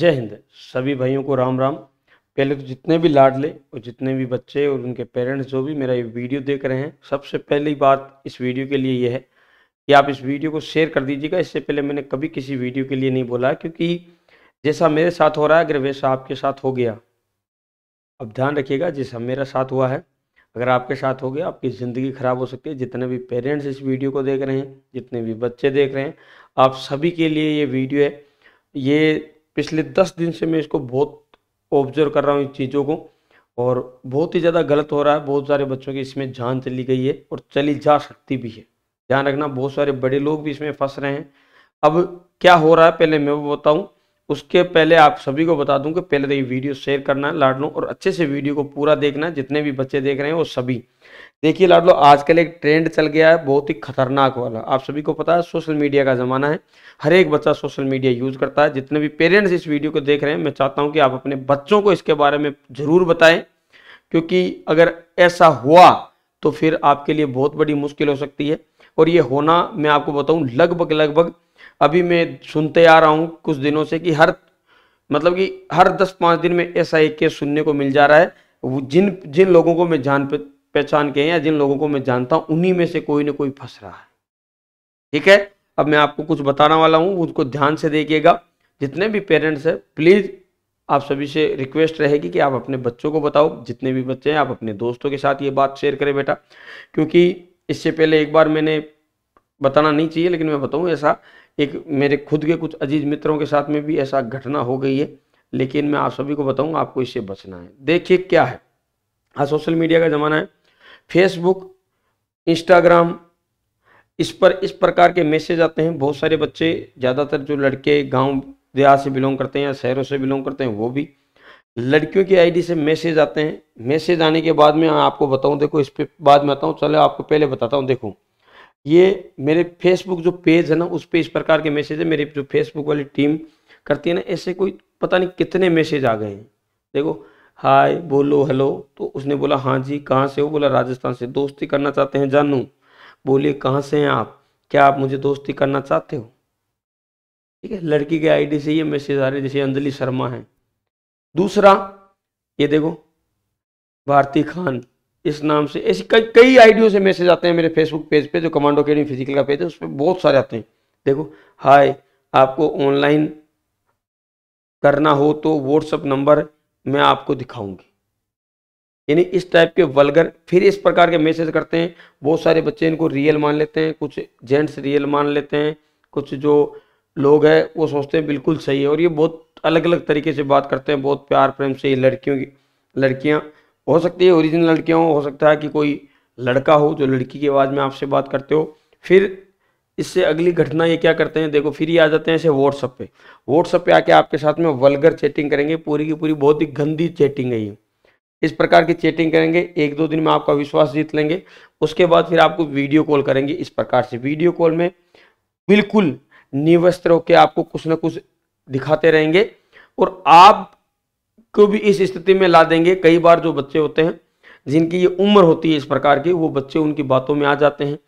जय हिंद सभी भाइयों को राम राम पहले तो जितने भी लाडले और जितने भी बच्चे और उनके पेरेंट्स जो भी मेरा ये वीडियो देख रहे हैं सबसे पहली बात इस वीडियो के लिए ये है कि आप इस वीडियो को शेयर कर दीजिएगा इससे पहले मैंने कभी किसी वीडियो के लिए नहीं बोला क्योंकि जैसा मेरे साथ हो रहा है अगर वैसा आपके साथ हो गया अब ध्यान रखिएगा जैसा मेरा साथ हुआ है अगर आपके साथ हो गया आपकी ज़िंदगी ख़राब हो सकती है जितने भी पेरेंट्स इस वीडियो को देख रहे हैं जितने भी बच्चे देख रहे हैं आप सभी के लिए ये वीडियो है ये पिछले दस दिन से मैं इसको बहुत ऑब्जर्व कर रहा हूँ इन चीज़ों को और बहुत ही ज़्यादा गलत हो रहा है बहुत सारे बच्चों की इसमें जान चली गई है और चली जा सकती भी है ध्यान रखना बहुत सारे बड़े लोग भी इसमें फंस रहे हैं अब क्या हो रहा है पहले मैं वो बताऊँ उसके पहले आप सभी को बता दूं कि पहले तो ये वीडियो शेयर करना है लाडलो और अच्छे से वीडियो को पूरा देखना है जितने भी बच्चे देख रहे हैं वो सभी देखिए लाडलो आजकल एक ट्रेंड चल गया है बहुत ही खतरनाक वाला आप सभी को पता है सोशल मीडिया का ज़माना है हर एक बच्चा सोशल मीडिया यूज़ करता है जितने भी पेरेंट्स इस वीडियो को देख रहे हैं मैं चाहता हूँ कि आप अपने बच्चों को इसके बारे में ज़रूर बताएं क्योंकि अगर ऐसा हुआ तो फिर आपके लिए बहुत बड़ी मुश्किल हो सकती है और ये होना मैं आपको बताऊँ लगभग लगभग अभी मैं सुनते आ रहा हूँ कुछ दिनों से कि हर मतलब कि हर दस पाँच दिन में ऐसा एक केस सुनने को मिल जा रहा है जिन जिन लोगों को मैं जान पहचान के या जिन लोगों को मैं जानता हूँ उन्हीं में से कोई ना कोई फंस रहा है ठीक है अब मैं आपको कुछ बताने वाला हूँ उसको ध्यान से देखिएगा जितने भी पेरेंट्स हैं प्लीज़ आप सभी से रिक्वेस्ट रहेगी कि आप अपने बच्चों को बताओ जितने भी बच्चे हैं आप अपने दोस्तों के साथ ये बात शेयर करें बेटा क्योंकि इससे पहले एक बार मैंने बताना नहीं चाहिए लेकिन मैं बताऊँ ऐसा एक मेरे खुद के कुछ अजीज मित्रों के साथ में भी ऐसा घटना हो गई है लेकिन मैं आप सभी को बताऊंगा आपको इससे बचना है देखिए क्या है आज सोशल मीडिया का ज़माना है फेसबुक इंस्टाग्राम इस पर इस प्रकार के मैसेज आते हैं बहुत सारे बच्चे ज़्यादातर जो लड़के गांव देहात से बिलोंग करते हैं या शहरों से बिलोंग करते हैं वो भी लड़कियों की आईडी से मैसेज आते हैं मैसेज आने के बाद में आपको बताऊं देखो इस पर बाद में आता हूं चलो आपको पहले बताता हूँ देखो ये मेरे फेसबुक जो पेज है ना उस पे इस प्रकार के मैसेज है मेरी जो फेसबुक वाली टीम करती है ना ऐसे कोई पता नहीं कितने मैसेज आ गए हैं देखो हाय बोलो हेलो तो उसने बोला हाँ जी कहाँ से हो बोला राजस्थान से दोस्ती करना चाहते हैं जानू बोलिए कहाँ से हैं आप क्या आप मुझे दोस्ती करना चाहते हो ठीक है लड़की के आईडी से ये मैसेज आ रहे जैसे अंजलि शर्मा है दूसरा ये देखो भारती खान इस नाम से ऐसी कई कई आइडियो से मैसेज आते हैं मेरे फेसबुक पेज पे जो कमांडो अकेडमी फिजिकल का पेज है उस पर बहुत सारे आते हैं देखो हाय आपको ऑनलाइन करना हो तो व्हाट्सअप नंबर मैं आपको दिखाऊंगी यानी इस टाइप के वलगर फिर इस प्रकार के मैसेज करते हैं बहुत सारे बच्चे इनको रियल मान लेते हैं कुछ जेंट्स रियल मान लेते हैं कुछ जो लोग हैं वो सोचते हैं बिल्कुल सही है और ये बहुत अलग अलग तरीके से बात करते हैं बहुत प्यार प्रेम से ये लड़कियों की लड़कियाँ हो सकती है ओरिजिनल लड़कियाँ हो हो सकता है कि कोई लड़का हो जो लड़की की आवाज़ में आपसे बात करते हो फिर इससे अगली घटना ये क्या करते हैं देखो फिर ये आ जाते हैं ऐसे व्हाट्सअप पे व्हाट्सअप पे आके आपके साथ में वलगर चैटिंग करेंगे पूरी की पूरी बहुत ही गंदी चैटिंग है ये इस प्रकार की चैटिंग करेंगे एक दो दिन में आपका विश्वास जीत लेंगे उसके बाद फिर आपको वीडियो कॉल करेंगे इस प्रकार से वीडियो कॉल में बिल्कुल निवस्त्र होकर आपको कुछ ना कुछ दिखाते रहेंगे और आप को भी इस स्थिति में ला देंगे कई बार जो बच्चे होते हैं जिनकी ये उम्र होती है इस प्रकार की वो बच्चे उनकी बातों में आ जाते हैं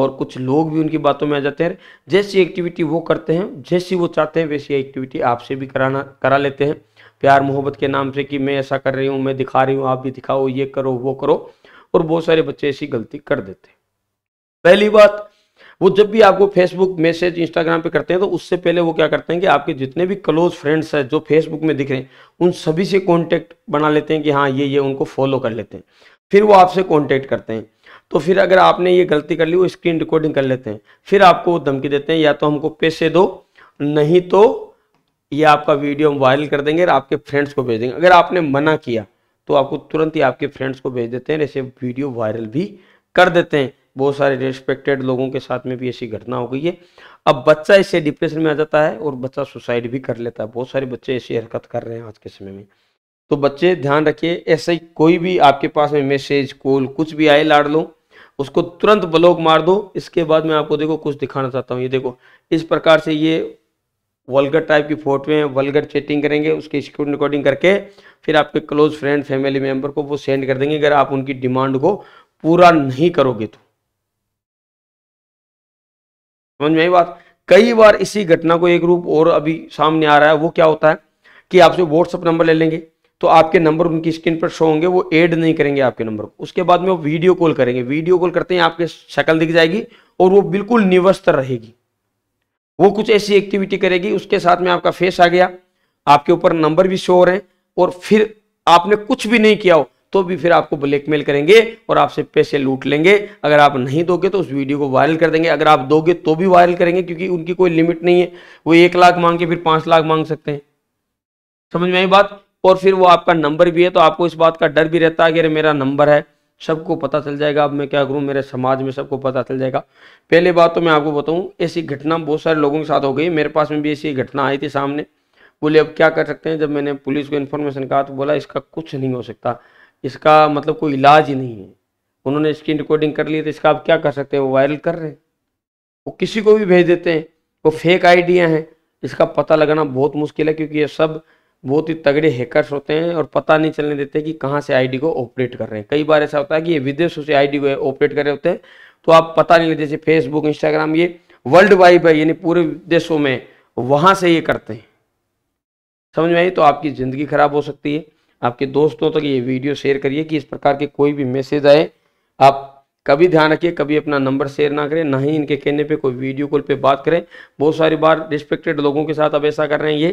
और कुछ लोग भी उनकी बातों में आ जाते हैं जैसी एक्टिविटी वो करते हैं जैसी वो चाहते हैं वैसी एक्टिविटी आपसे भी कराना करा लेते हैं प्यार मोहब्बत के नाम से कि मैं ऐसा कर रही हूँ मैं दिखा रही हूँ आप भी दिखाओ ये करो वो करो और बहुत सारे बच्चे ऐसी गलती कर देते हैं पहली बात वो जब भी आपको फेसबुक मैसेज इंस्टाग्राम पे करते हैं तो उससे पहले वो क्या करते हैं कि आपके जितने भी क्लोज फ्रेंड्स हैं जो फेसबुक में दिख रहे हैं उन सभी से कॉन्टैक्ट बना लेते हैं कि हाँ ये ये उनको फॉलो कर लेते हैं फिर वो आपसे कॉन्टैक्ट करते हैं तो फिर अगर आपने ये गलती कर ली वो स्क्रीन रिकॉर्डिंग कर लेते हैं फिर आपको वो धमकी देते हैं या तो हमको पैसे दो नहीं तो ये आपका वीडियो हम वायरल कर देंगे और आपके फ्रेंड्स को भेज देंगे अगर आपने मना किया तो आपको तुरंत ही आपके फ्रेंड्स को भेज देते हैं ऐसे वीडियो वायरल भी कर देते हैं बहुत सारे रेस्पेक्टेड लोगों के साथ में भी ऐसी घटना हो गई है अब बच्चा इससे डिप्रेशन में आ जाता है और बच्चा सुसाइड भी कर लेता है बहुत सारे बच्चे ऐसी हरकत कर रहे हैं आज के समय में तो बच्चे ध्यान रखिए ऐसे ही कोई भी आपके पास में मैसेज कॉल कुछ भी आए लाड़ लो उसको तुरंत ब्लॉक मार दो इसके बाद मैं आपको देखो कुछ दिखाना चाहता हूँ ये देखो इस प्रकार से ये वलगर टाइप की फोटो हैं वल्गर चैटिंग करेंगे उसकी स्क्रीन रिकॉर्डिंग करके फिर आपके क्लोज फ्रेंड फैमिली मेम्बर को वो सेंड कर देंगे अगर आप उनकी डिमांड को पूरा नहीं करोगे तो समझ में आई बात कई बार इसी घटना को एक रूप और अभी सामने आ रहा है वो क्या होता है कि आपसे व्हाट्सअप नंबर ले लेंगे तो आपके नंबर उनकी स्क्रीन पर शो होंगे वो ऐड नहीं करेंगे आपके नंबर को उसके बाद में वो वीडियो कॉल करेंगे वीडियो कॉल करते हैं आपके शक्ल दिख जाएगी और वो बिल्कुल निवस्त रहेगी वो कुछ ऐसी एक्टिविटी करेगी उसके साथ में आपका फेस आ गया आपके ऊपर नंबर भी शो हो रहे हैं और फिर आपने कुछ भी नहीं किया हो तो भी फिर आपको ब्लैकमेल करेंगे और आपसे पैसे लूट लेंगे अगर आप नहीं दोगे तो उस वीडियो को वायरल कर देंगे अगर आप दोगे तो भी वायरल करेंगे क्योंकि उनकी कोई लिमिट नहीं है वो एक लाख मांग के फिर पांच लाख मांग सकते हैं समझ में आई बात और फिर वो आपका नंबर भी है तो आपको इस बात का डर भी रहता है कि अरे मेरा नंबर है सबको पता चल जाएगा अब मैं क्या करूं मेरे समाज में सबको पता चल जाएगा पहले बात तो मैं आपको बताऊं ऐसी घटना बहुत सारे लोगों के साथ हो गई मेरे पास में भी ऐसी घटना आई थी सामने बोले अब क्या कर सकते हैं जब मैंने पुलिस को इन्फॉर्मेशन कहा तो बोला इसका कुछ नहीं हो सकता इसका मतलब कोई इलाज ही नहीं है उन्होंने स्क्रीन रिकॉर्डिंग कर ली तो इसका आप क्या कर सकते हैं वो वायरल कर रहे हैं वो किसी को भी भेज देते हैं वो फेक आइडिया हैं इसका पता लगाना बहुत मुश्किल है क्योंकि ये सब बहुत ही तगड़े हैकर्स होते हैं और पता नहीं चलने देते कि कहाँ से आईडी को ऑपरेट कर रहे हैं कई बार ऐसा होता है कि ये विदेशों से आईडी को ऑपरेट कर रहे होते हैं तो आप पता नहीं जैसे फेसबुक इंस्टाग्राम ये वर्ल्ड वाइड है यानी पूरे देशों में वहाँ से ये करते हैं समझ में आई तो आपकी ज़िंदगी खराब हो सकती है आपके दोस्तों तक ये वीडियो शेयर करिए कि इस प्रकार के कोई भी मैसेज आए आप कभी ध्यान रखिए कभी अपना नंबर शेयर ना करें ना ही इनके कहने पे कोई वीडियो कॉल पे बात करें बहुत सारी बार रिस्पेक्टेड लोगों के साथ अब ऐसा कर रहे हैं ये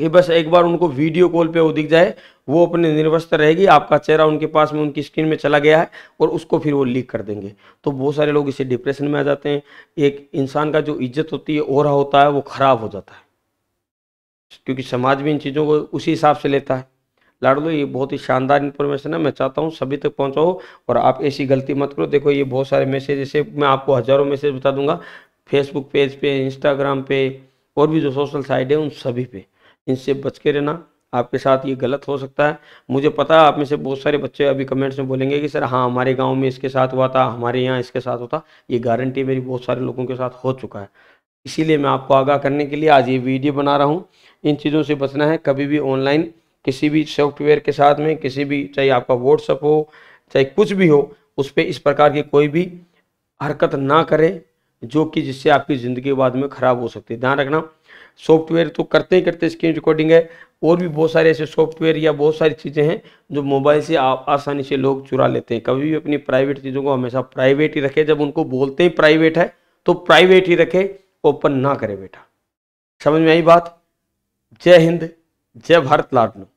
कि बस एक बार उनको वीडियो कॉल पे वो दिख जाए वो अपने निर्वस्त रहेगी आपका चेहरा उनके पास में उनकी स्क्रीन में चला गया है और उसको फिर वो लीक कर देंगे तो बहुत सारे लोग इसे डिप्रेशन में आ जाते हैं एक इंसान का जो इज्जत होती है ओरा होता है वो खराब हो जाता है क्योंकि समाज भी इन चीज़ों को उसी हिसाब से लेता है लो ये बहुत ही शानदार इन्फॉर्मेशन है मैं चाहता हूँ सभी तक पहुँचाओ और आप ऐसी गलती मत करो देखो ये बहुत सारे मैसेज ऐसे मैं आपको हज़ारों मैसेज बता दूंगा फेसबुक पेज पे इंस्टाग्राम पे और भी जो सोशल साइट है उन सभी पे इनसे बच के रहना आपके साथ ये गलत हो सकता है मुझे पता है आप में से बहुत सारे बच्चे अभी कमेंट्स में बोलेंगे कि सर हाँ हमारे गांव में इसके साथ हुआ था हमारे यहाँ इसके साथ होता ये गारंटी मेरी बहुत सारे लोगों के साथ हो चुका है इसीलिए मैं आपको आगाह करने के लिए आज ये वीडियो बना रहा हूँ इन चीज़ों से बचना है कभी भी ऑनलाइन किसी भी सॉफ्टवेयर के साथ में किसी भी चाहे आपका व्हाट्सअप हो चाहे कुछ भी हो उस पर इस प्रकार की कोई भी हरकत ना करें जो कि जिससे आपकी ज़िंदगी बाद में ख़राब हो सकती है ध्यान रखना सॉफ्टवेयर तो करते ही करते स्क्रीन रिकॉर्डिंग है और भी बहुत सारे ऐसे सॉफ्टवेयर या बहुत सारी चीज़ें हैं जो मोबाइल से आप आसानी से लोग चुरा लेते हैं कभी भी अपनी प्राइवेट चीज़ों को हमेशा प्राइवेट ही रखें जब उनको बोलते ही प्राइवेट है तो प्राइवेट ही रखें ओपन ना करें बेटा समझ में आई बात जय हिंद जय भारत लाडलू